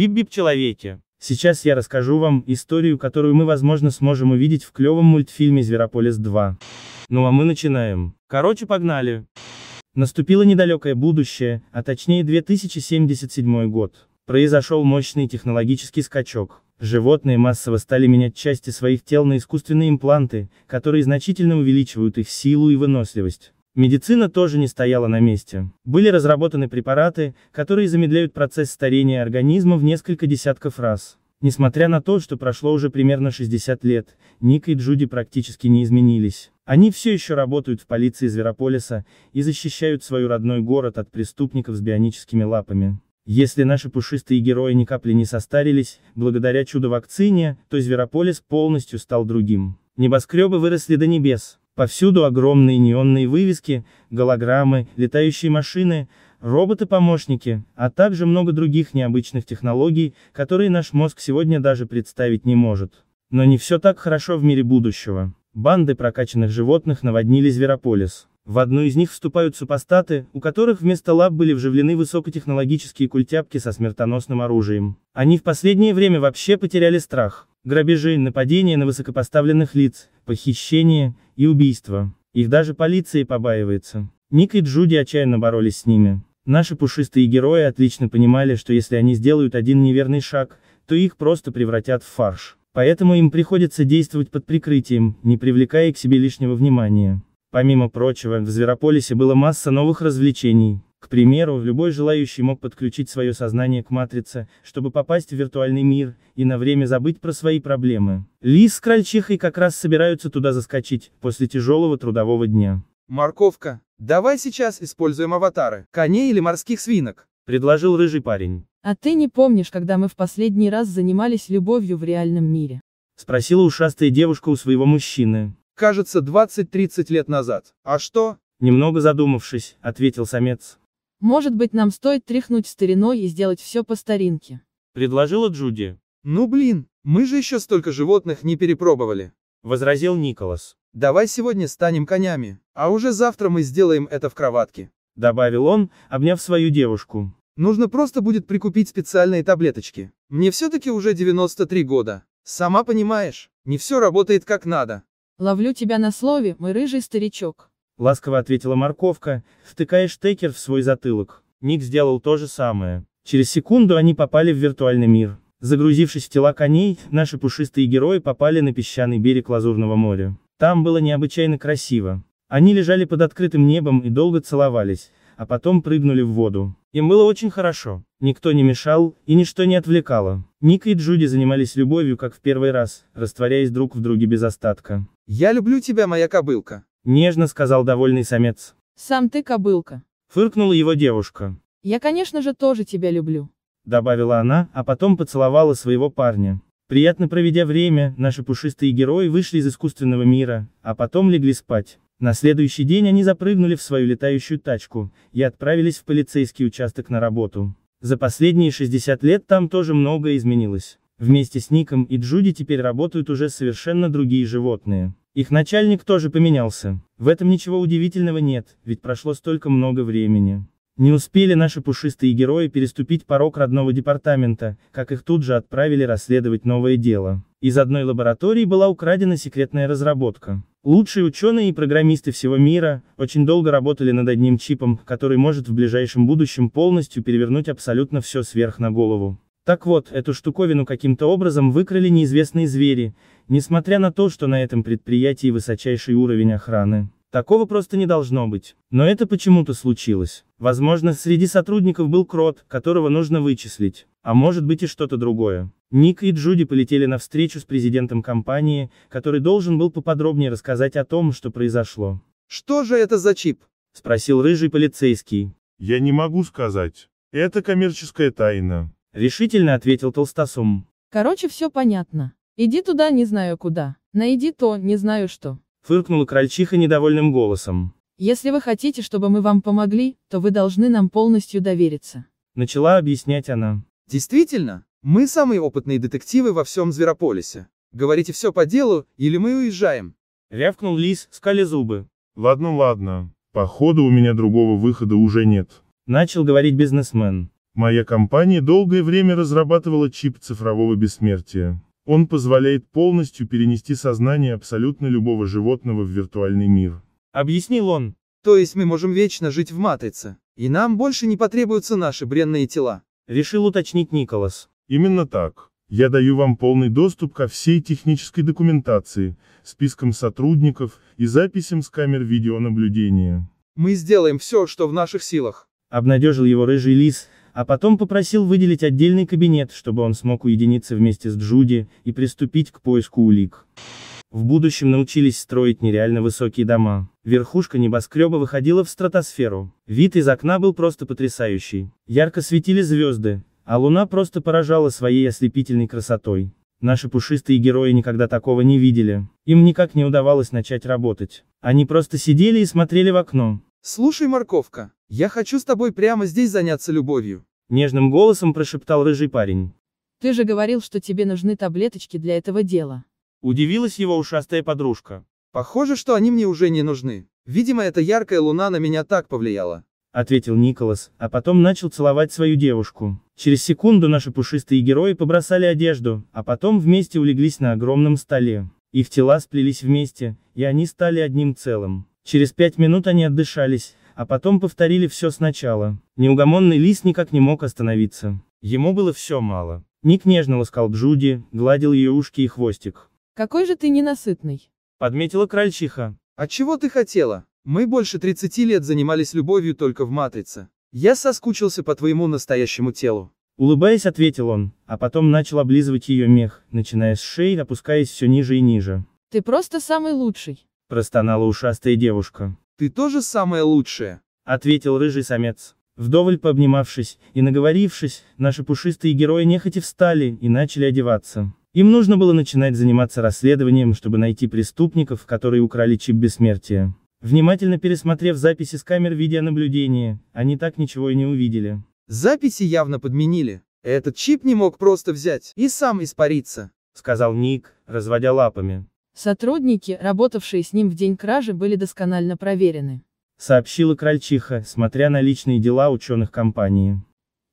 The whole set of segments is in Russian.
Бип-бип человеки. Сейчас я расскажу вам историю, которую мы возможно сможем увидеть в клевом мультфильме Зверополис 2. Ну а мы начинаем. Короче, погнали. Наступило недалекое будущее, а точнее 2077 год. Произошел мощный технологический скачок. Животные массово стали менять части своих тел на искусственные импланты, которые значительно увеличивают их силу и выносливость. Медицина тоже не стояла на месте. Были разработаны препараты, которые замедляют процесс старения организма в несколько десятков раз. Несмотря на то, что прошло уже примерно 60 лет, Ник и Джуди практически не изменились. Они все еще работают в полиции Зверополиса и защищают свой родной город от преступников с бионическими лапами. Если наши пушистые герои ни капли не состарились, благодаря чудо-вакцине, то Зверополис полностью стал другим. Небоскребы выросли до небес. Повсюду огромные неонные вывески, голограммы, летающие машины, роботы-помощники, а также много других необычных технологий, которые наш мозг сегодня даже представить не может. Но не все так хорошо в мире будущего. Банды прокачанных животных наводнили Зверополис. В одну из них вступают супостаты, у которых вместо лап были вживлены высокотехнологические культяпки со смертоносным оружием. Они в последнее время вообще потеряли страх. Грабежи, нападения на высокопоставленных лиц, похищения, и убийства. Их даже полиция побаивается. Ник и Джуди отчаянно боролись с ними. Наши пушистые герои отлично понимали, что если они сделают один неверный шаг, то их просто превратят в фарш. Поэтому им приходится действовать под прикрытием, не привлекая к себе лишнего внимания. Помимо прочего, в Зверополисе было масса новых развлечений. К примеру, любой желающий мог подключить свое сознание к матрице, чтобы попасть в виртуальный мир, и на время забыть про свои проблемы. Ли с крольчихой как раз собираются туда заскочить, после тяжелого трудового дня. «Морковка, давай сейчас используем аватары, коней или морских свинок», — предложил рыжий парень. «А ты не помнишь, когда мы в последний раз занимались любовью в реальном мире?» — спросила ушастая девушка у своего мужчины. «Кажется, 20-30 лет назад. А что?» Немного задумавшись, ответил самец. Может быть нам стоит тряхнуть стариной и сделать все по старинке. Предложила Джуди. Ну блин, мы же еще столько животных не перепробовали. Возразил Николас. Давай сегодня станем конями, а уже завтра мы сделаем это в кроватке. Добавил он, обняв свою девушку. Нужно просто будет прикупить специальные таблеточки. Мне все-таки уже 93 года. Сама понимаешь, не все работает как надо. Ловлю тебя на слове, мой рыжий старичок ласково ответила морковка, втыкая штекер в свой затылок. Ник сделал то же самое. Через секунду они попали в виртуальный мир. Загрузившись в тела коней, наши пушистые герои попали на песчаный берег Лазурного моря. Там было необычайно красиво. Они лежали под открытым небом и долго целовались, а потом прыгнули в воду. Им было очень хорошо. Никто не мешал, и ничто не отвлекало. Ник и Джуди занимались любовью как в первый раз, растворяясь друг в друге без остатка. «Я люблю тебя, моя кобылка», Нежно сказал довольный самец. Сам ты кобылка. Фыркнула его девушка. Я, конечно же, тоже тебя люблю. Добавила она, а потом поцеловала своего парня. Приятно проведя время, наши пушистые герои вышли из искусственного мира, а потом легли спать. На следующий день они запрыгнули в свою летающую тачку и отправились в полицейский участок на работу. За последние 60 лет там тоже многое изменилось. Вместе с Ником и Джуди теперь работают уже совершенно другие животные. Их начальник тоже поменялся. В этом ничего удивительного нет, ведь прошло столько много времени. Не успели наши пушистые герои переступить порог родного департамента, как их тут же отправили расследовать новое дело. Из одной лаборатории была украдена секретная разработка. Лучшие ученые и программисты всего мира очень долго работали над одним чипом, который может в ближайшем будущем полностью перевернуть абсолютно все сверх на голову. Так вот, эту штуковину каким-то образом выкрали неизвестные звери, несмотря на то, что на этом предприятии высочайший уровень охраны. Такого просто не должно быть. Но это почему-то случилось. Возможно, среди сотрудников был крот, которого нужно вычислить. А может быть и что-то другое. Ник и Джуди полетели на встречу с президентом компании, который должен был поподробнее рассказать о том, что произошло. «Что же это за чип?» – спросил рыжий полицейский. «Я не могу сказать. Это коммерческая тайна. — решительно ответил Толстосум. «Короче, все понятно. Иди туда, не знаю куда. Найди то, не знаю что». Фыркнула крольчиха недовольным голосом. «Если вы хотите, чтобы мы вам помогли, то вы должны нам полностью довериться». Начала объяснять она. «Действительно, мы самые опытные детективы во всем Зверополисе. Говорите все по делу, или мы уезжаем». Рявкнул лис, скали зубы. «Ладно, ладно. Походу у меня другого выхода уже нет». Начал говорить бизнесмен. Моя компания долгое время разрабатывала чип цифрового бессмертия. Он позволяет полностью перенести сознание абсолютно любого животного в виртуальный мир. Объяснил он. То есть мы можем вечно жить в матрице, и нам больше не потребуются наши бренные тела. Решил уточнить Николас. Именно так. Я даю вам полный доступ ко всей технической документации, спискам сотрудников и записям с камер видеонаблюдения. Мы сделаем все, что в наших силах. Обнадежил его рыжий лис, а потом попросил выделить отдельный кабинет, чтобы он смог уединиться вместе с Джуди и приступить к поиску улик. В будущем научились строить нереально высокие дома. Верхушка небоскреба выходила в стратосферу. Вид из окна был просто потрясающий. Ярко светили звезды, а луна просто поражала своей ослепительной красотой. Наши пушистые герои никогда такого не видели. Им никак не удавалось начать работать. Они просто сидели и смотрели в окно. «Слушай, морковка, «Я хочу с тобой прямо здесь заняться любовью», — нежным голосом прошептал рыжий парень. «Ты же говорил, что тебе нужны таблеточки для этого дела». Удивилась его ушастая подружка. «Похоже, что они мне уже не нужны. Видимо, эта яркая луна на меня так повлияла», — ответил Николас, а потом начал целовать свою девушку. Через секунду наши пушистые герои побросали одежду, а потом вместе улеглись на огромном столе. Их тела сплелись вместе, и они стали одним целым. Через пять минут они отдышались, а потом повторили все сначала. Неугомонный лис никак не мог остановиться. Ему было все мало. Ник нежно ласкал Джуди, гладил ее ушки и хвостик. «Какой же ты ненасытный!» Подметила крольчиха. «А чего ты хотела? Мы больше 30 лет занимались любовью только в Матрице. Я соскучился по твоему настоящему телу». Улыбаясь, ответил он, а потом начал облизывать ее мех, начиная с шеи, опускаясь все ниже и ниже. «Ты просто самый лучший!» Простонала ушастая девушка. «Ты тоже самое лучшее», — ответил рыжий самец. Вдоволь пообнимавшись и наговорившись, наши пушистые герои нехотя встали и начали одеваться. Им нужно было начинать заниматься расследованием, чтобы найти преступников, которые украли чип бессмертия. Внимательно пересмотрев записи с камер видеонаблюдения, они так ничего и не увидели. Записи явно подменили. Этот чип не мог просто взять и сам испариться, сказал Ник, разводя лапами. Сотрудники, работавшие с ним в день кражи, были досконально проверены. Сообщила Крольчиха, смотря на личные дела ученых компании.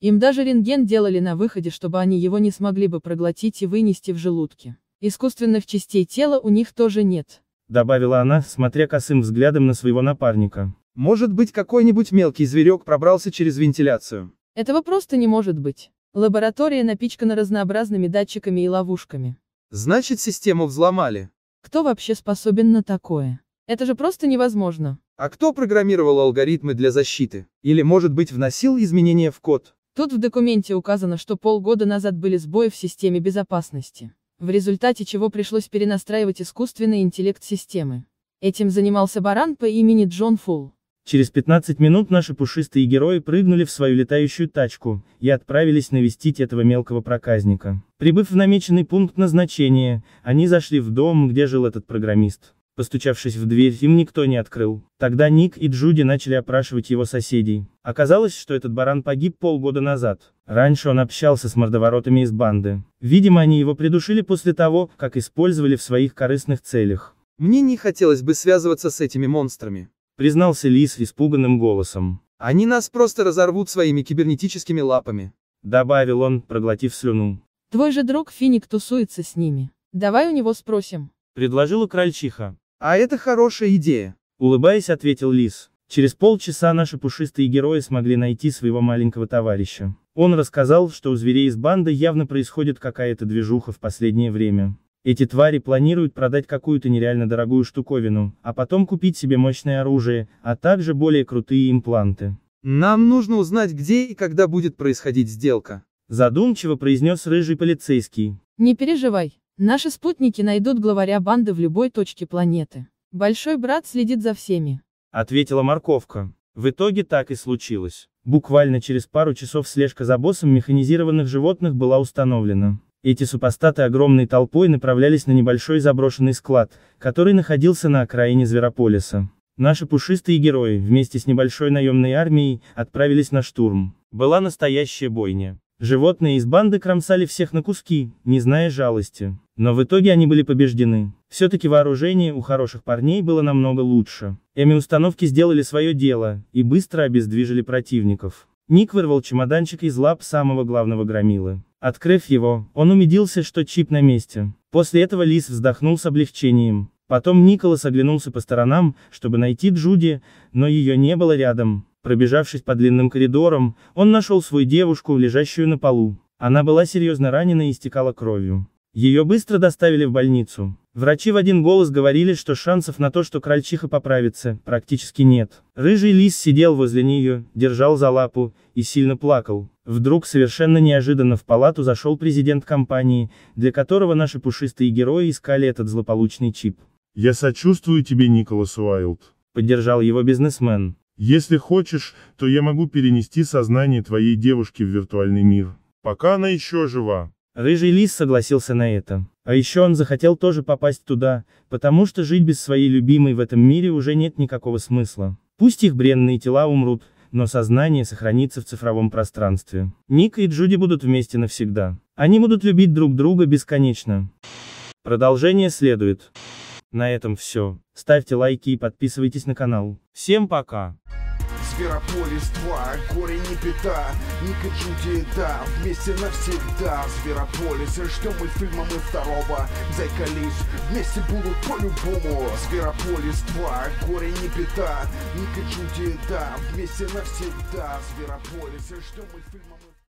Им даже рентген делали на выходе, чтобы они его не смогли бы проглотить и вынести в желудке. Искусственных частей тела у них тоже нет. Добавила она, смотря косым взглядом на своего напарника. Может быть какой-нибудь мелкий зверек пробрался через вентиляцию. Этого просто не может быть. Лаборатория напичкана разнообразными датчиками и ловушками. Значит систему взломали. Кто вообще способен на такое? Это же просто невозможно. А кто программировал алгоритмы для защиты? Или, может быть, вносил изменения в код? Тут в документе указано, что полгода назад были сбои в системе безопасности, в результате чего пришлось перенастраивать искусственный интеллект системы. Этим занимался баран по имени Джон Фул. Через 15 минут наши пушистые герои прыгнули в свою летающую тачку, и отправились навестить этого мелкого проказника. Прибыв в намеченный пункт назначения, они зашли в дом, где жил этот программист. Постучавшись в дверь, им никто не открыл. Тогда Ник и Джуди начали опрашивать его соседей. Оказалось, что этот баран погиб полгода назад. Раньше он общался с мордоворотами из банды. Видимо, они его придушили после того, как использовали в своих корыстных целях. Мне не хотелось бы связываться с этими монстрами. Признался Лис испуганным голосом. Они нас просто разорвут своими кибернетическими лапами. Добавил он, проглотив слюну. Твой же друг Финик тусуется с ними. Давай у него спросим. Предложила крольчиха. А это хорошая идея. Улыбаясь, ответил Лис. Через полчаса наши пушистые герои смогли найти своего маленького товарища. Он рассказал, что у зверей из банды явно происходит какая-то движуха в последнее время. Эти твари планируют продать какую-то нереально дорогую штуковину, а потом купить себе мощное оружие, а также более крутые импланты. Нам нужно узнать, где и когда будет происходить сделка. Задумчиво произнес рыжий полицейский. Не переживай. Наши спутники найдут главаря банды в любой точке планеты. Большой брат следит за всеми. Ответила морковка. В итоге так и случилось. Буквально через пару часов слежка за боссом механизированных животных была установлена. Эти супостаты огромной толпой направлялись на небольшой заброшенный склад, который находился на окраине Зверополиса. Наши пушистые герои, вместе с небольшой наемной армией, отправились на штурм. Была настоящая бойня. Животные из банды кромсали всех на куски, не зная жалости. Но в итоге они были побеждены. Все-таки вооружение у хороших парней было намного лучше. Эми-установки сделали свое дело, и быстро обездвижили противников. Ник вырвал чемоданчик из лап самого главного громилы. Открыв его, он убедился, что чип на месте. После этого Лис вздохнул с облегчением. Потом Николас оглянулся по сторонам, чтобы найти Джуди, но ее не было рядом. Пробежавшись по длинным коридорам, он нашел свою девушку, лежащую на полу. Она была серьезно ранена и истекала кровью. Ее быстро доставили в больницу. Врачи в один голос говорили, что шансов на то, что крольчиха поправится, практически нет. Рыжий лис сидел возле нее, держал за лапу, и сильно плакал. Вдруг совершенно неожиданно в палату зашел президент компании, для которого наши пушистые герои искали этот злополучный чип. «Я сочувствую тебе, Николас Уайлд», — поддержал его бизнесмен. «Если хочешь, то я могу перенести сознание твоей девушки в виртуальный мир, пока она еще жива». Рыжий лис согласился на это. А еще он захотел тоже попасть туда, потому что жить без своей любимой в этом мире уже нет никакого смысла. Пусть их бренные тела умрут, но сознание сохранится в цифровом пространстве. Ник и Джуди будут вместе навсегда. Они будут любить друг друга бесконечно. Продолжение следует. На этом все. Ставьте лайки и подписывайтесь на канал. Всем пока! Зверополис 2, горе не беда, не Джуди, да, вместе навсегда Зверополис, ждем мы фильма мы второго Зайкались, вместе будут по-любому Зверополис 2, горе не беда, не Джуди, да, вместе навсегда Зверополис, ждем мы фильма